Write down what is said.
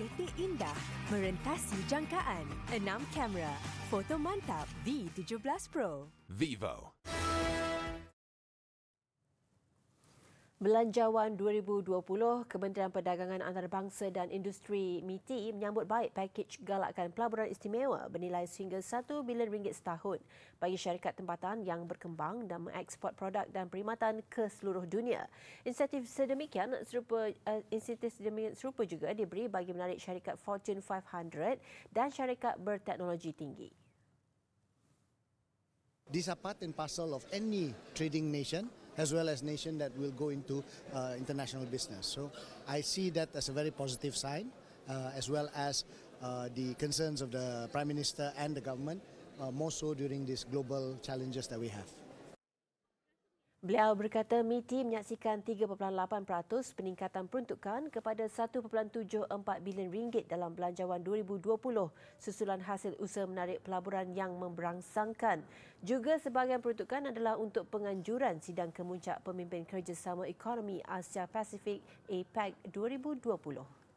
detik indah merentasi jangkaan enam kamera foto mantap di 17 Pro Vivo Belanjawan 2020, Kementerian Perdagangan Antarabangsa dan Industri MITI menyambut baik pakej galakkan pelaburan istimewa bernilai sehingga RM1 bilion ringgit setahun bagi syarikat tempatan yang berkembang dan mengeksport produk dan perkhidmatan ke seluruh dunia. Insentif sedemikian serupa eh, insentif sedemikian serupa juga diberi bagi menarik syarikat Fortune 500 dan syarikat berteknologi tinggi. This is part and parcel of any trading nation. as well as nation that will go into uh, international business. So I see that as a very positive sign, uh, as well as uh, the concerns of the Prime Minister and the government, uh, more so during these global challenges that we have. Beliau berkata MITI menyaksikan 3.8% peningkatan peruntukan kepada 1.74 bilion ringgit dalam belanjawan 2020 susulan hasil usaha menarik pelaburan yang memberangsangkan. Juga sebahagian peruntukan adalah untuk penganjuran sidang kemuncak pemimpin kerjasama ekonomi Asia Pasifik APEC 2020.